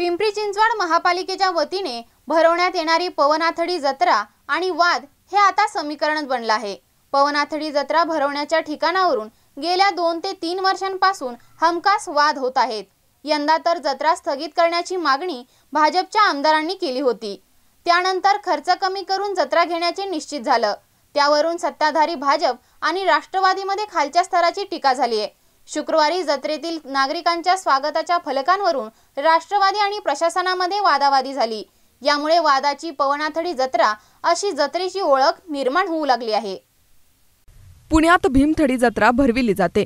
पिंपरी चिंचवड महापालिकेच्या वतीने भरवण्यात येणारी पवनाथडी जत्रा आणि वाद हे आता समीकरण बनलं आहे पवनाथडी जत्रा भरवण्याच्या ठिकाणावरून गेल्या दोन ते तीन वर्षांपासून हमखास वाद होत आहेत यंदा तर जत्रा स्थगित करण्याची मागणी भाजपच्या आमदारांनी केली होती त्यानंतर खर्च कमी करून जत्रा घेण्याचे निश्चित झालं त्यावरून सत्ताधारी भाजप आणि राष्ट्रवादीमध्ये खालच्या स्तराची टीका झाली आहे शुक्रवारी जत्रेतील नागरिकांच्या स्वागताच्या फलकांवरून राष्ट्रवादी आणि प्रशासनामध्ये वादावादी झाली यामुळे वादाची पवनाथडी जत्रा अशी जत्रेची ओळख निर्माण होऊ लागली आहे पुण्यात भीमथडी जत्रा भरविली जाते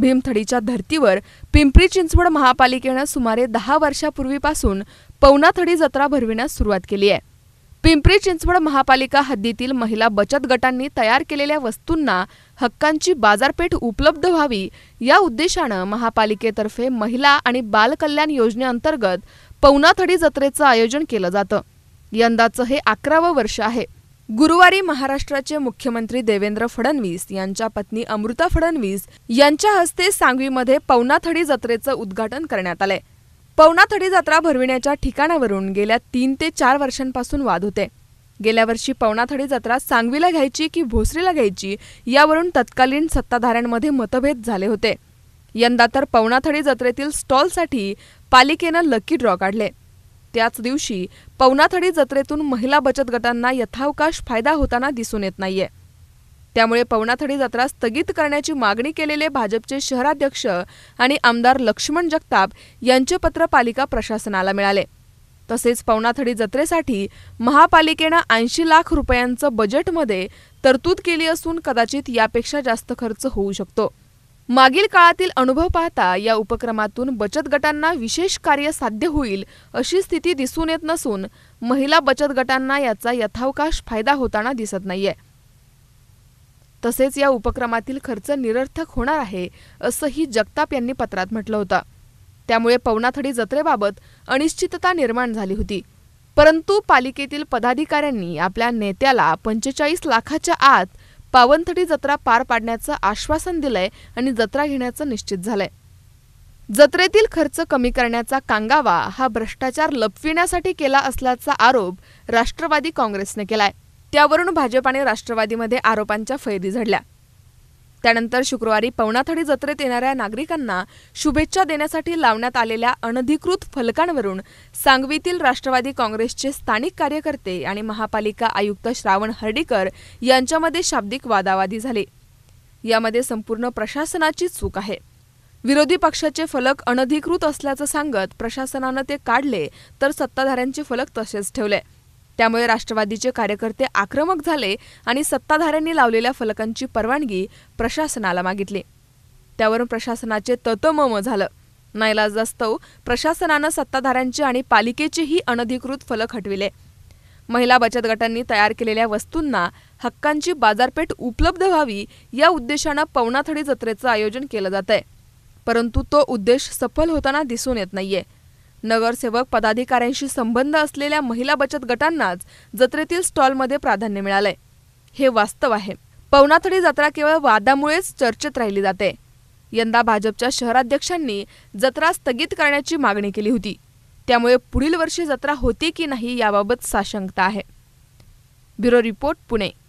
भीमथडीच्या धर्तीवर पिंपरी चिंचवड महापालिकेनं सुमारे दहा वर्षापूर्वीपासून पवनाथडी जत्रा भरविण्यास सुरुवात केली आहे पिंपरी चिंचवड महापालिका हद्दीतील महिला बचत गटांनी तयार केलेल्या वस्तूंना हक्कांची बाजारपेठ उपलब्ध व्हावी या उद्देशानं महापालिकेतर्फे महिला आणि बालकल्याण योजनेअंतर्गत पवनाथडी जत्रेचं आयोजन केलं जातं यंदाचं हे अकरावं वर्ष आहे गुरुवारी महाराष्ट्राचे मुख्यमंत्री देवेंद्र फडणवीस यांच्या पत्नी अमृता फडणवीस यांच्या हस्ते सांगवीमध्ये पवनाथडी जत्रेचं उद्घाटन करण्यात आलंय पवनाथडी जत्रा भरविण्याच्या ठिकाणावरून गेल्या तीन ते चार वर्षांपासून वाद होते गेल्या वर्षी पवनाथडी जत्रा सांगवीला घ्यायची की भोसरीला घ्यायची यावरून तत्कालीन सत्ताधाऱ्यांमध्ये मतभेद झाले होते यंदा तर पवनाथडी जत्रेतील स्टॉलसाठी पालिकेनं लकी ड्रॉ काढले त्याच दिवशी पवनाथडी जत्रेतून महिला बचत गटांना यथावकाश फायदा होताना दिसून येत नाहीये त्यामुळे पवनाथडी जत्रा स्थगित करण्याची मागणी केलेले भाजपचे शहराध्यक्ष आणि आमदार लक्ष्मण जगताप यांचे पत्र पालिका प्रशासनाला मिळाले तसेच पवनाथडी जत्रेसाठी महापालिकेनं ऐंशी लाख रुपयांचं बजेटमध्ये तरतूद केली असून कदाचित यापेक्षा जास्त खर्च होऊ शकतो मागील काळातील अनुभव पाहता या उपक्रमातून बचत गटांना विशेष कार्य साध्य होईल अशी स्थिती दिसून येत नसून महिला बचत गटांना याचा यथावकाश फायदा होताना दिसत नाहीये तसेच या उपक्रमातील खर्च निरर्थक होणार आहे असंही जगताप यांनी पत्रात म्हटलं होतं त्यामुळे पवनाथडी जत्रेबाबत अनिश्चितता निर्माण झाली होती परंतु पालिकेतील पदाधिकाऱ्यांनी आपल्या नेत्याला पंचेचाळीस लाखाच्या आत पावनथडी जत्रा पार पाडण्याचं आश्वासन दिलंय आणि जत्रा घेण्याचं निश्चित झालंय जत्रेतील खर्च कमी करण्याचा कांगावा हा भ्रष्टाचार लपविण्यासाठी केला असल्याचा आरोप राष्ट्रवादी काँग्रेसने केलाय त्यावरून भाजप आणि राष्ट्रवादीमध्ये आरोपांच्या फैरी झडल्या त्यानंतर शुक्रवारी पवनाथडी जत्रेत येणाऱ्या नागरिकांना शुभेच्छा देण्यासाठी लावण्यात आलेल्या अनधिकृत फलकांवरून सांगवीतील राष्ट्रवादी काँग्रेसचे स्थानिक कार्यकर्ते आणि महापालिका आयुक्त श्रावण हर्डीकर यांच्यामध्ये शाब्दिक वादावादी झाले यामध्ये संपूर्ण प्रशासनाची चूक आहे विरोधी पक्षाचे फलक अनधिकृत असल्याचं सांगत प्रशासनानं ते काढले तर सत्ताधाऱ्यांचे फलक तसेच ठेवले त्यामुळे राष्ट्रवादीचे कार्यकर्ते आक्रमक झाले आणि सत्ताधाऱ्यांनी लावलेल्या फलकांची परवानगी प्रशासनाला मागितली त्यावरून प्रशासनाचे ततमम झालं जास्तव प्रशासनानं सत्ताधाऱ्यांचे आणि पालिकेचेही अनधिकृत फलक हटविले महिला बचत गटांनी तयार केलेल्या वस्तूंना हक्कांची बाजारपेठ उपलब्ध व्हावी या उद्देशानं पवनाथडी जत्रेचं आयोजन केलं जात आहे परंतु तो उद्देश सफल होताना दिसून येत नाहीये नगरसेवक पदाधिकाऱ्यांशी संबंध असलेल्या महिला बचत गटांनाच जत्रेतील स्टॉलमध्ये प्राधान्य मिळालंय हे वास्तव आहे पवनाथडी जत्रा केवळ वादामुळेच चर्चेत राहिली जाते यंदा भाजपच्या शहराध्यक्षांनी जत्रा स्थगित करण्याची मागणी केली होती त्यामुळे पुढील वर्षी जत्रा होती की नाही याबाबत साशंकता आहे ब्युरो रिपोर्ट पुणे